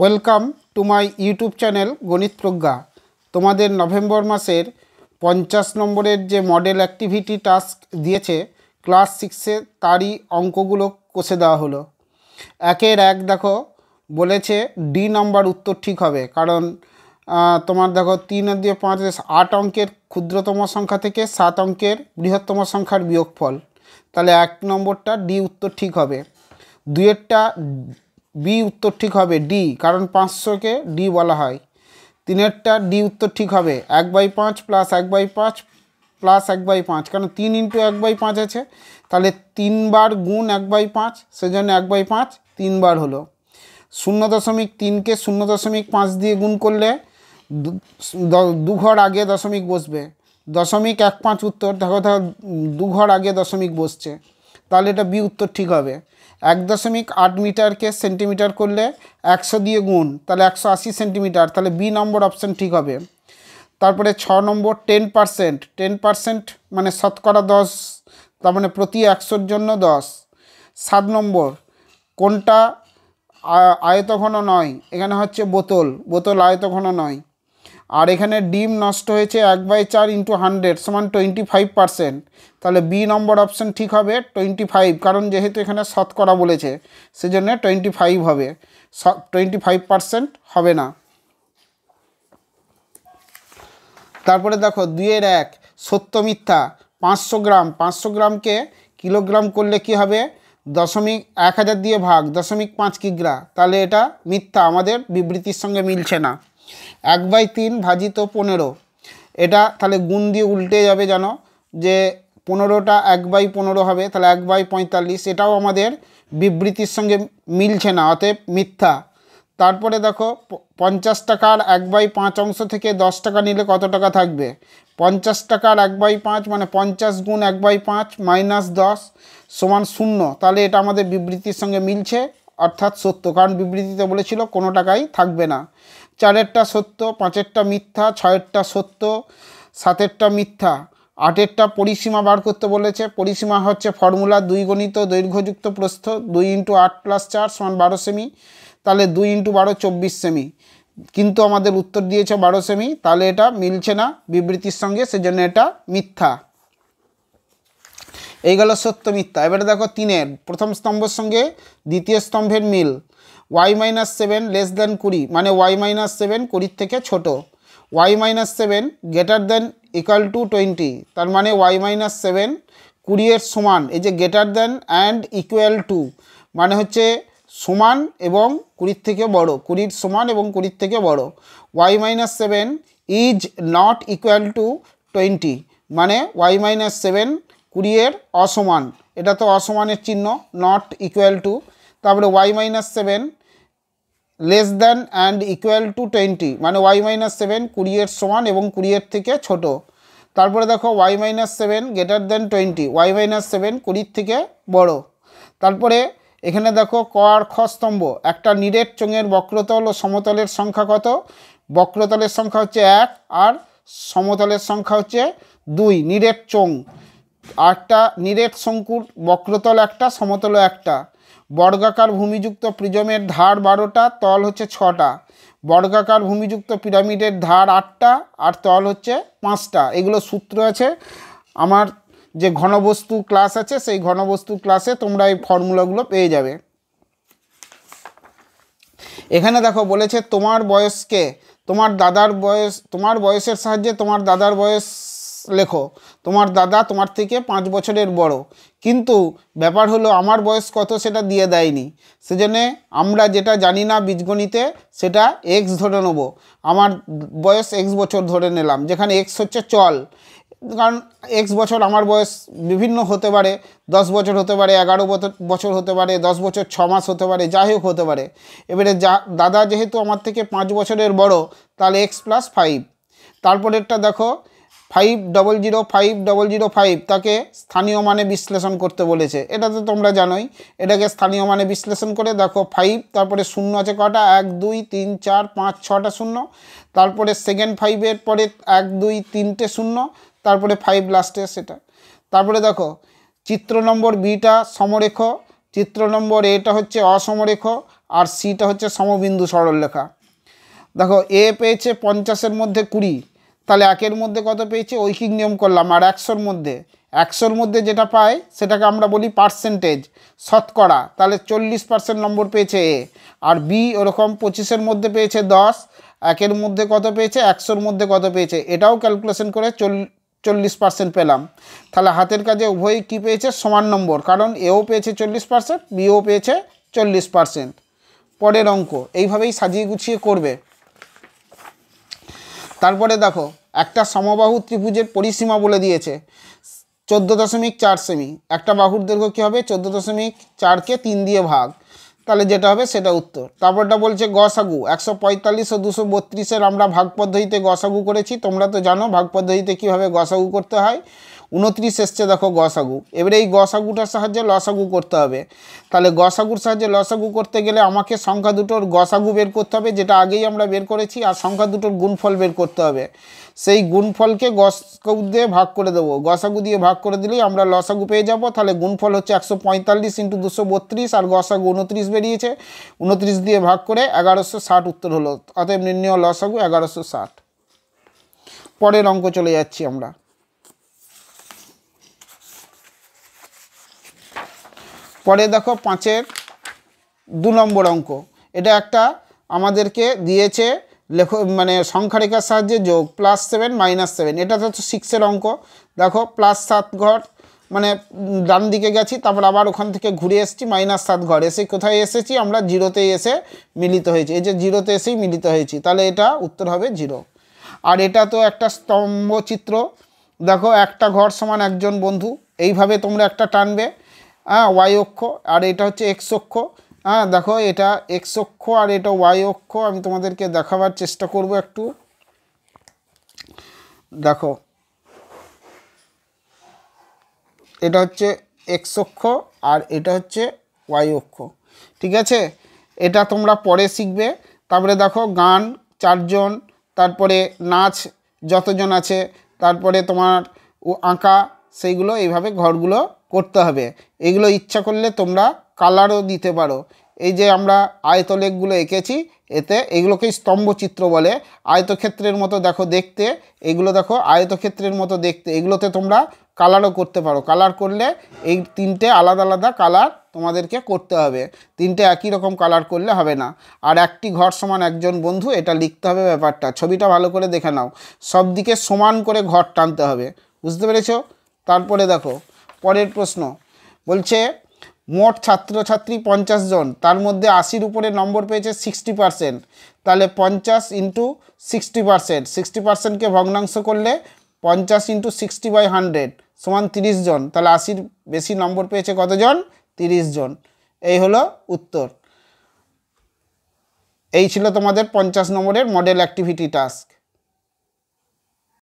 welcome to my YouTube channel Ganit Pragya তোমাদের November মাসের পঞ্চাশ নম্বরের যে মডেল অ্যাক্টিভিটি টাস্ক দিয়েছে ক্লাস সিক্সে তারই অঙ্কগুলো কষে দেওয়া হলো একের এক দেখো বলেছে ডি নম্বর উত্তর ঠিক হবে কারণ তোমার দেখো তিন দিয়ে পাঁচ আট অঙ্কের ক্ষুদ্রতম সংখ্যা থেকে সাত অঙ্কের বৃহত্তম সংখ্যার বিয়োগফল তাহলে এক নম্বরটা ডি উত্তর ঠিক হবে দুয়েরটা বি উত্তর ঠিক হবে ডি কারণ পাঁচশোকে ডি বলা হয় তিনেরটা ডি উত্তর ঠিক হবে এক বাই পাঁচ প্লাস এক বাই পাঁচ প্লাস এক বাই পাঁচ কারণ তিন ইন্টু এক বাই পাঁচ আছে তাহলে তিনবার গুণ এক বাই পাঁচ সেজন্য এক বাই পাঁচ তিনবার হলো শূন্য দশমিক তিনকে শূন্য দশমিক পাঁচ দিয়ে গুণ করলে দু ঘর আগে দশমিক বসবে দশমিক এক পাঁচ উত্তর দেখো দেখো দু ঘর আগে দশমিক বসছে তাহলে এটা বি উত্তর ঠিক হবে এক দশমিক আট মিটারকে সেন্টিমিটার করলে একশো দিয়ে গুণ তাহলে একশো আশি সেন্টিমিটার তাহলে বি নম্বর অপশান ঠিক হবে তারপরে ছ নম্বর টেন পারসেন্ট টেন পারসেন্ট মানে শতকরা দশ তার মানে প্রতি একশোর জন্য দশ সাত নম্বর কোনটা আয়তঘন নয় এখানে হচ্ছে বোতল বোতল আয়তঘন নয় আর এখানে ডিম নষ্ট হয়েছে এক বাই চার ইন্টু হান্ড্রেড সমান টোয়েন্টি ফাইভ পারসেন্ট তাহলে বি নম্বর অপশান ঠিক হবে টোয়েন্টি ফাইভ কারণ যেহেতু এখানে শতকরা বলেছে সেজন্য টোয়েন্টি ফাইভ হবে টোয়েন্টি ফাইভ পারসেন্ট হবে না তারপরে দেখো দুইয়ের এক সত্য মিথ্যা পাঁচশো গ্রাম পাঁচশো গ্রামকে কিলোগ্রাম করলে কি হবে দশমিক এক হাজার দিয়ে ভাগ দশমিক পাঁচ কিগ্রা তাহলে এটা মিথ্যা আমাদের বিবৃতির সঙ্গে মিলছে না এক বাই তিন ভাজিত পনেরো এটা তাহলে গুণ দিয়ে উল্টে যাবে জানো যে পনেরোটা এক বাই পনেরো হবে তাহলে এক বাই পঁয়তাল্লিশ এটাও আমাদের বিবৃতির সঙ্গে মিলছে না অতএব মিথ্যা তারপরে দেখো পঞ্চাশ টাকার এক বাই পাঁচ অংশ থেকে দশ টাকা নিলে কত টাকা থাকবে পঞ্চাশ টাকার এক বাই পাঁচ মানে পঞ্চাশ গুণ এক বাই পাঁচ মাইনাস দশ সমান শূন্য তাহলে এটা আমাদের বিবৃতির সঙ্গে মিলছে অর্থাৎ সত্য কারণ বিবৃতিতে বলেছিল কোনো টাকাই থাকবে না চারেরটা সত্য পাঁচেরটা মিথ্যা ছয়েরটা সত্য সাতেরটা মিথ্যা আটেরটা পরিসীমা বার করতে বলেছে পরিসীমা হচ্ছে ফর্মুলা দুই গণিত দৈর্ঘ্যযুক্ত প্রস্থ দুই ইন্টু আট প্লাস চার সমান বারো সেমি তাহলে দুই ইন্টু বারো চব্বিশ সেমি কিন্তু আমাদের উত্তর দিয়েছে বারো সেমি তাহলে এটা মিলছে না বিবৃতির সঙ্গে সেজন্য এটা মিথ্যা এই গেল সত্য মিথ্যা এবারে দেখো তিনের প্রথম স্তম্ভের সঙ্গে দ্বিতীয় স্তম্ভের মিল Y minus seven less than কুড়ি মানে ওয়াই মাইনাস সেভেন কুড়ির থেকে ছোট Y minus seven greater than equal to twenty তার মানে ওয়াই মাইনাস সেভেন কুড়ি সমান এই যে greater than and equal to মানে হচ্ছে সমান এবং কুড়ির থেকে বড় কুড়ির সমান এবং কুড়ির থেকে বড় Y minus seven is not equal to twenty মানে ওয়াই মাইনাস সেভেন কুড়ি অসমান এটা তো অসমানের চিহ্ন নট ইকুয়াল টু তারপরে Y minus seven less than and equal to twenty মানে ওয়াই মাইনাস সেভেন কুড়িয়ের সমান এবং কুড়িয়ের থেকে ছোট তারপরে দেখো Y minus seven greater than twenty Y minus seven কুড়ির থেকে বড় তারপরে এখানে দেখো ক আর খ স্তম্ভ একটা নিরেট চোঙের বক্রতল ও সমতলের সংখ্যা কত বক্রতলের সংখ্যা হচ্ছে এক আর সমতলের সংখ্যা হচ্ছে দুই নিরেট চোঙ আরটা নিরেট শঙ্কুর বক্রতল একটা সমতল একটা বর্গাকার ভূমিযুক্ত প্রিজমের ধার বারোটা তল হচ্ছে ছটা বর্গাকার ভূমিযুক্ত পিরামিডের ধার আটটা আর তল হচ্ছে পাঁচটা এগুলো সূত্র আছে আমার যে ঘনবস্তু ক্লাস আছে সেই ঘনবস্তু ক্লাসে তোমরা এই ফর্মুলাগুলো পেয়ে যাবে এখানে দেখো বলেছে তোমার বয়সকে তোমার দাদার বয়স তোমার বয়সের সাহায্যে তোমার দাদার বয়স লেখো তোমার দাদা তোমার থেকে পাঁচ বছরের বড় কিন্তু ব্যাপার হলো আমার বয়স কত সেটা দিয়ে দেয়নি সেজন্যে আমরা যেটা জানি না বীজগণিতে সেটা এক্স ধরে নেব আমার বয়স এক্স বছর ধরে নিলাম যেখানে এক্স হচ্ছে চল কারণ এক্স বছর আমার বয়স বিভিন্ন হতে পারে দশ বছর হতে পারে এগারো বছর হতে পারে দশ বছর ছ মাস হতে পারে যাই হোক হতে পারে এবারে যা দাদা যেহেতু আমার থেকে পাঁচ বছরের বড় তাহলে এক্স প্লাস ফাইভ তারপরেরটা দেখো five double zero five double zero five তাকে স্থানীয় মানে বিশ্লেষণ করতে বলেছে এটা তো তোমরা জানোই এটাকে স্থানীয় মানে বিশ্লেষণ করে দেখো ফাইভ তারপরে শূন্য আছে কটা এক দুই তিন চার পাঁচ ছটা শূন্য তারপরে সেকেন্ড ফাইভের পরে এক দুই তিনটে শূন্য তারপরে ফাইভ লাস্টে সেটা তারপরে দেখো চিত্র নম্বর বিটা সমরেখ চিত্র নম্বর এটা হচ্ছে অসমরেখ আর সিটা হচ্ছে সমবিন্দু সরলরেখা দেখো এ পেয়েছে পঞ্চাশের মধ্যে কুড়ি তাহলে একের মধ্যে কত পেয়েছে ঐকিক নিয়ম করলাম আর একশোর মধ্যে একশোর মধ্যে যেটা পায় সেটাকে আমরা বলি পার্সেন্টেজ শতকরা তাহলে চল্লিশ পার্সেন্ট নম্বর পেয়েছে এ আর বি ওরকম পঁচিশের মধ্যে পেয়েছে দশ একের মধ্যে কত পেয়েছে একশোর মধ্যে কত পেয়েছে এটাও ক্যালকুলেশন করে চল্লিশ পার্সেন্ট পেলাম তাহলে হাতের কাজে উভয়ই কী পেয়েছে সমান নম্বর কারণ এও পেয়েছে চল্লিশ পার্সেন্ট বিও পেয়েছে চল্লিশ পার্সেন্ট পরের অঙ্ক এইভাবেই সাজিয়ে গুছিয়ে করবে তারপরে দেখো একটা সমবাহু ত্রিভুজের পরিসীমা বলে দিয়েছে চোদ্দো দশমিক চার সেমি একটা বাহুর দৈর্ঘ্য কী হবে চোদ্দো দশমিক চারকে তিন দিয়ে ভাগ তাহলে যেটা হবে সেটা উত্তর তারপরটা বলছে গসাগু একশো পঁয়তাল্লিশ ও দুশো বত্রিশের আমরা ভাগ পদ্ধতিতে গসাগু করেছি তোমরা তো জানো ভাগ পদ্ধতিতে কীভাবে গসাগু করতে হয় উনত্রিশ এসছে দেখো গসাগু এবারে এই গসাগুটার সাহায্যে লসাগু করতে হবে তাহলে গসাগুর সাহায্যে লসাগু করতে গেলে আমাকে সংখ্যা দুটোর গসাগু বের করতে হবে যেটা আগেই আমরা বের করেছি আর সংখ্যা দুটোর গুণফল বের করতে হবে সেই গুণফলকে গসকু দিয়ে ভাগ করে দেবো গসাগু দিয়ে ভাগ করে দিলেই আমরা লসাগু পেয়ে যাব তাহলে গুণফল হচ্ছে একশো পঁয়তাল্লিশ ইন্টু দুশো বত্রিশ আর গসাগু উনত্রিশ বেরিয়েছে উনত্রিশ দিয়ে ভাগ করে এগারোশো ষাট উত্তর হলো অতএব নির্ণয় লসাগু এগারোশো ষাট পরের অঙ্ক চলে যাচ্ছি আমরা পরে দেখো পাঁচের দু নম্বর অঙ্ক এটা একটা আমাদেরকে দিয়েছে লেখো মানে সংখ্যারেখার সাহায্যে যোগ প্লাস সেভেন মাইনাস সেভেন এটা তো সিক্সের অঙ্ক দেখো প্লাস সাত ঘর মানে ডান দিকে গেছি তারপর আবার ওখান থেকে ঘুরে এসেছি মাইনাস সাত ঘর এসে কোথায় এসেছি আমরা জিরোতে এসে মিলিত হয়েছি এই যে জিরোতে এসেই মিলিত হয়েছি তাহলে এটা উত্তর হবে জিরো আর এটা তো একটা স্তম্ভ চিত্র দেখো একটা ঘর সমান একজন বন্ধু এইভাবে তোমরা একটা টানবে হ্যাঁ ওয়াই অক্ষ আর এটা হচ্ছে এক্স অক্ষ হ্যাঁ দেখো এটা এক্স অক্ষ আর এটা ওয়াই অক্ষ আমি তোমাদেরকে দেখাবার চেষ্টা করব একটু দেখো এটা হচ্ছে এক্স অক্ষ আর এটা হচ্ছে ওয়াই অক্ষ ঠিক আছে এটা তোমরা পরে শিখবে তারপরে দেখো গান চারজন তারপরে নাচ যতজন আছে তারপরে তোমার আঁকা সেইগুলো এইভাবে ঘরগুলো করতে হবে এগুলো ইচ্ছা করলে তোমরা কালারও দিতে পারো এই যে আমরা আয়তলেখগুলো এঁকেছি এতে এগুলোকে স্তম্ভচিত্র বলে আয়তক্ষেত্রের মতো দেখো দেখতে এগুলো দেখো আয়তক্ষেত্রের মতো দেখতে এগুলোতে তোমরা কালারও করতে পারো কালার করলে এই তিনটে আলাদা আলাদা কালার তোমাদেরকে করতে হবে তিনটে একই রকম কালার করলে হবে না আর একটি ঘর সমান একজন বন্ধু এটা লিখতে হবে ব্যাপারটা ছবিটা ভালো করে দেখে নাও সব দিকে সমান করে ঘর টানতে হবে বুঝতে পেরেছ তারপরে দেখো পরের প্রশ্ন বলছে মোট ছাত্রছাত্রী পঞ্চাশ জন তার মধ্যে আশির উপরে নম্বর পেয়েছে সিক্সটি পারসেন্ট তাহলে পঞ্চাশ ইন্টু সিক্সটি পারসেন্ট সিক্সটি পারসেন্টকে ভগ্নাংশ করলে পঞ্চাশ ইন্টু সিক্সটি বাই হান্ড্রেড সমান তিরিশ জন তাহলে আশির বেশি নম্বর পেয়েছে কতজন তিরিশ জন এই হলো উত্তর এই ছিল তোমাদের পঞ্চাশ নম্বরের মডেল অ্যাক্টিভিটি টাস্ক